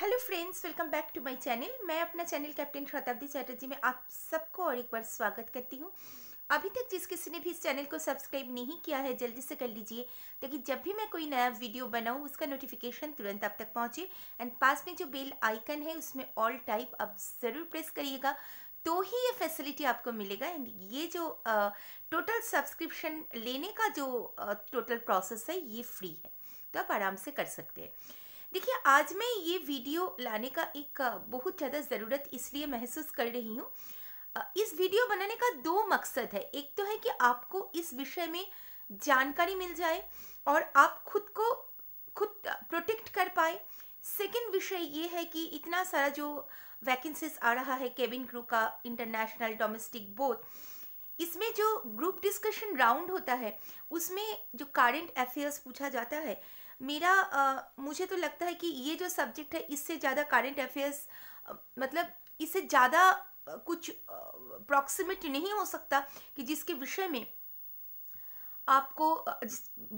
hello friends welcome back to my channel मैं अपना channel captain शताब्दी चैटर्जी में आप सबको और एक बार स्वागत करती हूँ अभी तक जिस किसी ने भी इस चैनल को सब्सक्राइब नहीं किया है जल्दी से कर लीजिए ताकि जब भी मैं कोई नया वीडियो बनाऊँ उसका नोटिफिकेशन तुरंत आप तक पहुँचे एंड पास में जो बेल आइकन है उसमें ऑल टाइप आप ज़रूर प्रेस करिएगा तो ही ये फैसिलिटी आपको मिलेगा एंड ये जो टोटल सब्सक्रिप्शन लेने का जो टोटल प्रोसेस है ये फ्री है तो आप आराम से कर सकते हैं देखिए आज मैं ये वीडियो लाने का एक बहुत ज़्यादा ज़रूरत इसलिए महसूस कर रही हूँ इस वीडियो बनाने का दो मकसद है एक तो है कि आपको इस विषय में जानकारी मिल जाए और आप खुद को खुद प्रोटेक्ट कर पाए सेकंड विषय ये है कि इतना सारा जो वैकेंसीज आ रहा है केबिन क्रू का इंटरनेशनल डोमेस्टिक बोथ इसमें जो ग्रुप डिस्कशन राउंड होता है उसमें जो कारेंट अफेयर्स पूछा जाता है मेरा आ, मुझे तो लगता है कि ये जो सब्जेक्ट है इससे ज़्यादा करंट अफेयर्स मतलब इससे ज़्यादा कुछ अप्रॉक्सीमेट नहीं हो सकता कि जिसके विषय में आपको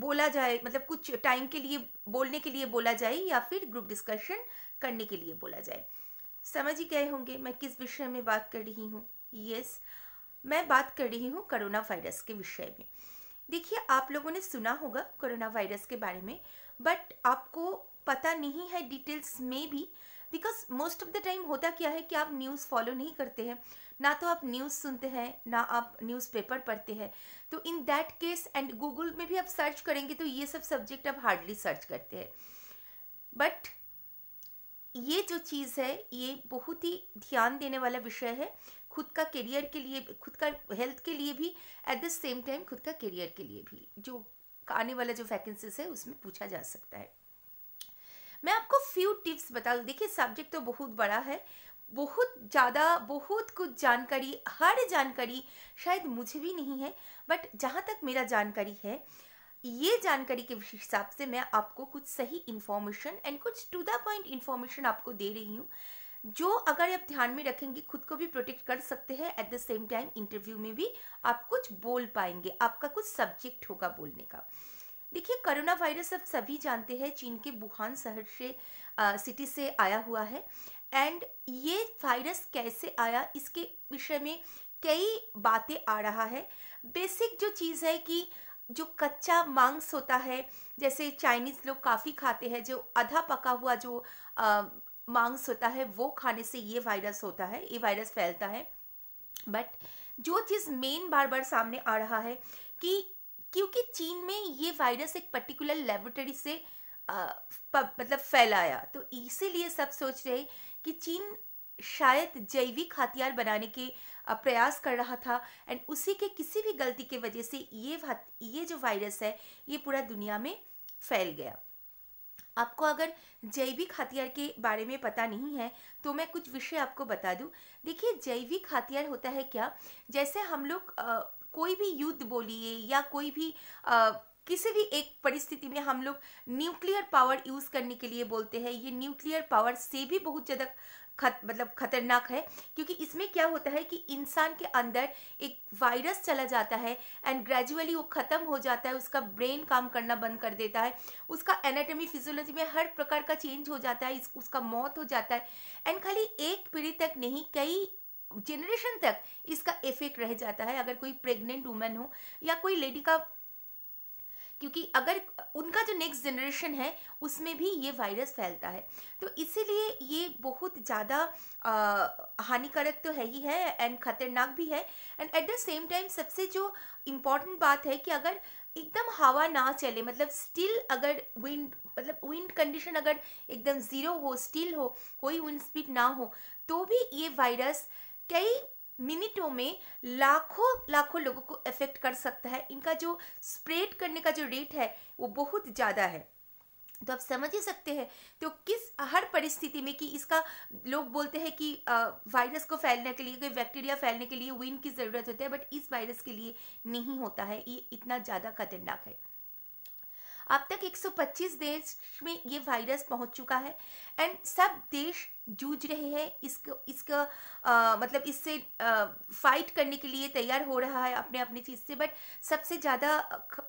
बोला जाए मतलब कुछ टाइम के लिए बोलने के लिए बोला जाए या फिर ग्रुप डिस्कशन करने के लिए बोला जाए समझ ही गए होंगे मैं किस विषय में बात कर रही हूँ यस मैं बात कर रही हूँ कोरोना वायरस के विषय में देखिए आप लोगों ने सुना होगा कोरोना वायरस के बारे में बट आपको पता नहीं है डिटेल्स में भी because most of the time होता क्या है कि आप न्यूज़ फॉलो नहीं करते हैं ना तो आप न्यूज़ सुनते हैं ना आप न्यूज़पेपर पढ़ते हैं तो in that case and Google में भी आप सर्च करेंगे तो ये सब सब्जेक्ट आप हार्डली सर्च करते हैं बट ये जो चीज़ है ये बहुत ही ध्यान देने वाला विषय है खुद का करियर के लिए खुद का हेल्थ के लिए भी एट द सेम टाइम खुद का करियर के लिए भी जो आने वाले जो वैकेंसीज है उसमें पूछा जा सकता है मैं आपको फ्यू टिप्स बता दूँ देखिए सब्जेक्ट तो बहुत बड़ा है बहुत ज़्यादा बहुत कुछ जानकारी हर जानकारी शायद मुझे भी नहीं है बट जहाँ तक मेरा जानकारी है ये जानकारी के हिसाब से मैं आपको कुछ सही इन्फॉर्मेशन एंड कुछ टू द पॉइंट इन्फॉर्मेशन आपको दे रही हूँ जो अगर आप ध्यान में रखेंगे खुद को भी प्रोटेक्ट कर सकते हैं at the same time interview में भी आप कुछ बोल पाएंगे आपका कुछ सब्जेक्ट होगा बोलने का देखिए कोरोना वायरस आप सभी जानते हैं चीन के वुहान शहर से सिटी से आया हुआ है एंड ये वायरस कैसे आया इसके विषय में कई बातें आ रहा है बेसिक जो चीज़ है कि जो कच्चा मांस होता है जैसे चाइनीज़ लोग काफ़ी खाते हैं जो आधा पका हुआ जो मांग्स होता है वो खाने से ये वायरस होता है ये वायरस फैलता है बट जो चीज़ मेन बार बार सामने आ रहा है कि क्योंकि चीन में ये वायरस एक पर्टिकुलर लेबोरेटरी से मतलब फैलाया तो इसीलिए सब सोच रहे कि चीन शायद जैविक हथियार बनाने के प्रयास कर रहा था एंड उसी के किसी भी गलती के वजह से ये ये जो वायरस है ये पूरा दुनिया में फैल गया आपको अगर जैविक हथियार के बारे में पता नहीं है तो मैं कुछ विषय आपको बता दूं देखिए जैविक हथियार होता है क्या जैसे हम लोग कोई भी युद्ध बोलिए या कोई भी आ, किसी भी एक परिस्थिति में हम लोग न्यूक्लियर पावर यूज़ करने के लिए बोलते हैं ये न्यूक्लियर पावर से भी बहुत ज़्यादा खत मतलब खतरनाक है क्योंकि इसमें क्या होता है कि इंसान के अंदर एक वायरस चला जाता है एंड ग्रेजुअली वो ख़त्म हो जाता है उसका ब्रेन काम करना बंद कर देता है उसका एनाटॉमी फिजियोलॉजी में हर प्रकार का चेंज हो जाता है उसका मौत हो जाता है एंड खाली एक पीढ़ी तक नहीं कई जनरेशन तक इसका इफेक्ट रह जाता है अगर कोई प्रेग्नेंट वुमेन हो या कोई लेडी का क्योंकि अगर उनका जो नेक्स्ट जनरेशन है उसमें भी ये वायरस फैलता है तो इसीलिए ये बहुत ज़्यादा हानिकारक तो है ही है एंड ख़तरनाक भी है and at the same time सबसे जो इम्पॉर्टेंट बात है कि अगर एकदम हवा ना चले मतलब स्टिल अगर विंड मतलब विंड कंडीशन अगर एकदम ज़ीरो हो स्टिल हो कोई विंड स्पीड ना हो तो भी ये वायरस कई मिनटों में लाखों लाखों लोगों को इफेक्ट कर सकता है इनका जो स्प्रेड करने का जो रेट है वो बहुत ज़्यादा है तो आप समझ ही सकते हैं तो किस हर परिस्थिति में कि इसका लोग बोलते हैं कि वायरस को फैलने के लिए कोई बैक्टीरिया फैलने के लिए विन की ज़रूरत होती है बट इस वायरस के लिए नहीं होता है ये इतना ज़्यादा खतरनाक है अब तक 125 देश में ये वायरस पहुंच चुका है एंड सब देश जूझ रहे हैं इसको इसका मतलब इससे फाइट करने के लिए तैयार हो रहा है अपने अपने चीज़ से बट सबसे ज़्यादा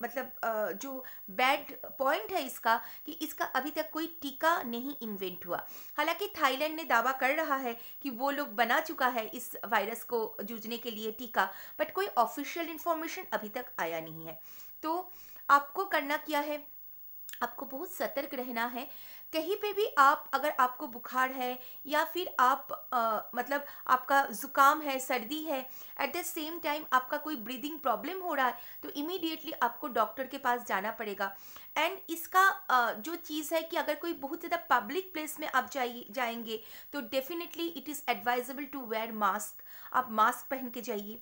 मतलब आ, जो बैड पॉइंट है इसका कि इसका अभी तक कोई टीका नहीं इन्वेंट हुआ हालांकि थाईलैंड ने दावा कर रहा है कि वो लोग बना चुका है इस वायरस को जूझने के लिए टीका बट कोई ऑफिशियल इन्फॉर्मेशन अभी तक आया नहीं है तो आपको करना क्या है आपको बहुत सतर्क रहना है कहीं पे भी आप अगर आपको बुखार है या फिर आप आ, मतलब आपका ज़ुकाम है सर्दी है एट द सेम टाइम आपका कोई ब्रीदिंग प्रॉब्लम हो रहा है तो इमीडिएटली आपको डॉक्टर के पास जाना पड़ेगा एंड इसका आ, जो चीज़ है कि अगर कोई बहुत ज़्यादा पब्लिक प्लेस में आप जाइए जाएंगे तो definitely it is advisable to wear mask आप मास्क पहन के जाइए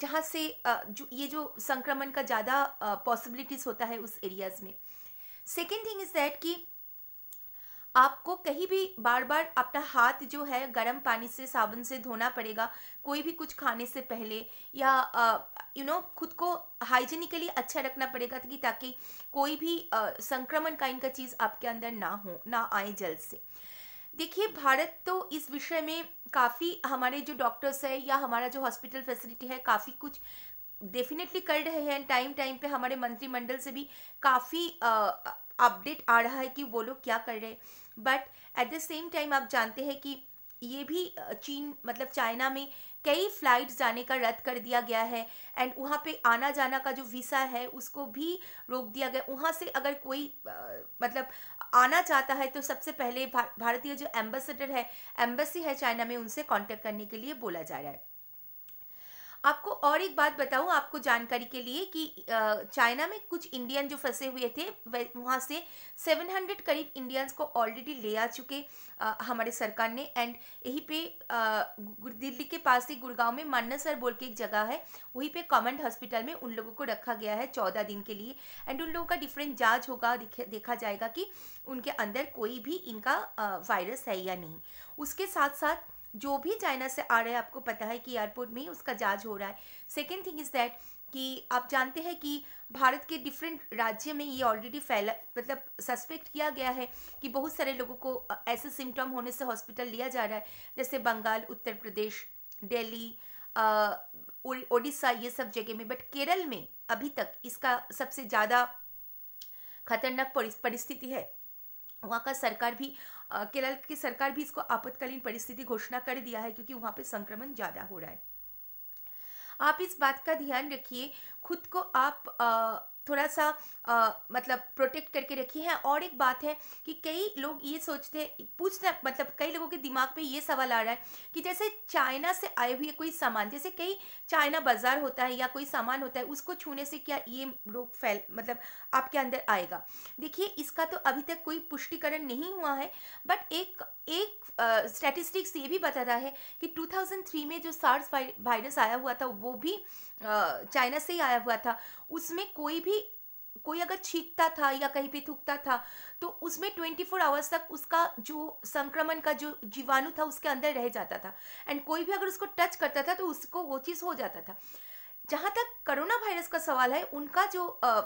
जहाँ से जो ये जो संक्रमण का ज़्यादा पॉसिबिलिटीज़ होता है उस एरियाज़ में सेकेंड थिंग इज़ दैट कि आपको कहीं भी बार बार अपना हाथ जो है गर्म पानी से साबुन से धोना पड़ेगा कोई भी कुछ खाने से पहले या यू नो खुद को हाइजीनिकली अच्छा रखना पड़ेगा ताकि ताकि कोई भी संक्रमण का इनका चीज़ आपके अंदर ना हो ना आए जल्द से देखिए भारत तो इस विषय में काफ़ी हमारे जो डॉक्टर्स है या हमारा जो हॉस्पिटल फैसिलिटी है काफ़ी कुछ डेफिनेटली कर रहे हैं टाइम टाइम पे हमारे मंत्रिमंडल से भी काफ़ी अपडेट आ रहा है कि वो लोग क्या कर रहे हैं but at the same time आप जानते हैं कि ये भी चीन मतलब चाइना में कई फ्लाइट जाने का रद्द कर दिया गया है एंड वहाँ पे आना जाना का जो वीसा है उसको भी रोक दिया गया वहाँ से अगर कोई आ, मतलब आना चाहता है तो सबसे पहले भा, भारतीय जो एम्बेसडर है एम्बेसी है चाइना में उनसे कांटेक्ट करने के लिए बोला जा रहा है आपको और एक बात बताऊं आपको जानकारी के लिए कि चाइना में कुछ इंडियन जो फंसे हुए थे वहाँ से 700 करीब इंडियंस को ऑलरेडी ले आ चुके हमारे सरकार ने एंड यहीं पे दिल्ली के पास ही गुड़गांव में मानसर बोल के एक जगह है वहीं पे कॉमेंट हॉस्पिटल में उन लोगों को रखा गया है चौदह दिन के लिए एंड उन लोगों का डिफरेंट जाँच होगा देखा जाएगा कि उनके अंदर कोई भी इनका वायरस है या नहीं उसके साथ साथ जो भी चाइना से आ रहे हैं आपको पता है कि एयरपोर्ट में ही उसका जांच हो रहा है सेकेंड थिंग इज़ दैट कि आप जानते हैं कि भारत के डिफरेंट राज्य में ये ऑलरेडी फैला मतलब सस्पेक्ट किया गया है कि बहुत सारे लोगों को ऐसे सिम्टम होने से हॉस्पिटल लिया जा रहा है जैसे बंगाल उत्तर प्रदेश दिल्ली ओडिशा ये सब जगह में बट केरल में अभी तक इसका सबसे ज़्यादा खतरनाक परिस्थिति है वहाँ का सरकार भी केरल की सरकार भी इसको आपत्कालीन परिस्थिति घोषणा कर दिया है क्योंकि वहां पे संक्रमण ज़्यादा हो रहा है आप इस बात का ध्यान रखिए खुद को आप थोड़ा सा आ, मतलब प्रोटेक्ट करके रखी है और एक बात है कि कई लोग ये सोचते हैं पूछना मतलब कई लोगों के दिमाग पे ये सवाल आ रहा है कि जैसे चाइना से आए हुए कोई सामान जैसे कई चाइना बाजार होता है या कोई सामान होता है उसको छूने से क्या ये रोग फैल मतलब आपके अंदर आएगा देखिए इसका तो अभी तक कोई पुष्टिकरण नहीं हुआ है बट एक एक स्टैटिस्टिक्स uh, ये भी बता रहा है कि 2003 में जो सार्स वायरस आया हुआ था वो भी चाइना uh, से ही आया हुआ था उसमें कोई भी कोई अगर छींकता था या कहीं पे थूकता था तो उसमें 24 फोर आवर्स तक उसका जो संक्रमण का जो जीवाणु था उसके अंदर रह जाता था एंड कोई भी अगर उसको टच करता था तो उसको वो चीज़ हो जाता था जहाँ तक करोना वायरस का सवाल है उनका जो आ,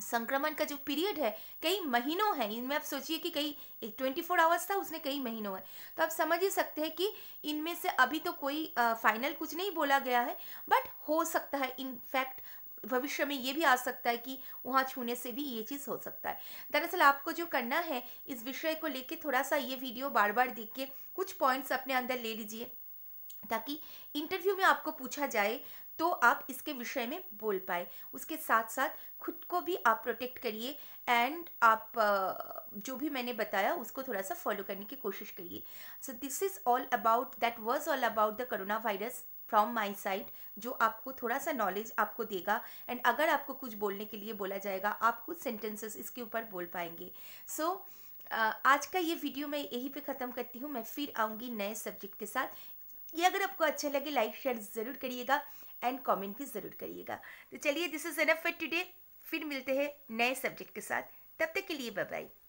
संक्रमण का जो पीरियड है कई महीनों है इनमें आप सोचिए कि कई ट्वेंटी फोर आवर्स था उसमें कई महीनों है तो आप समझ ही सकते हैं कि इनमें से अभी तो कोई फाइनल कुछ नहीं बोला गया है बट हो सकता है इनफैक्ट भविष्य में ये भी आ सकता है कि वहाँ छूने से भी ये चीज़ हो सकता है दरअसल आपको जो करना है इस विषय को लेके थोड़ा सा ये वीडियो बार बार देख के कुछ पॉइंट्स अपने अंदर ले लीजिए ताकि इंटरव्यू में आपको पूछा जाए तो आप इसके विषय में बोल पाए उसके साथ साथ खुद को भी आप प्रोटेक्ट करिए एंड आप जो भी मैंने बताया उसको थोड़ा सा फॉलो करने की कोशिश करिए so this is all about that was all about the corona virus from my side जो आपको थोड़ा सा नॉलेज आपको देगा एंड अगर आपको कुछ बोलने के लिए बोला जाएगा आप कुछ सेंटेंसेस इसके ऊपर बोल पाएंगे सो so, आज का ये वीडियो मैं यहीं पे ख़त्म करती हूँ मैं फिर आऊँगी नए सब्जेक्ट के साथ ये अगर आपको अच्छा लगे लाइक शेयर ज़रूर करिएगा एंड कॉमेंट भी ज़रूर करिएगा तो चलिए this is enough for today फिर मिलते हैं नए सब्जेक्ट के साथ तब तक के लिए बाय बाय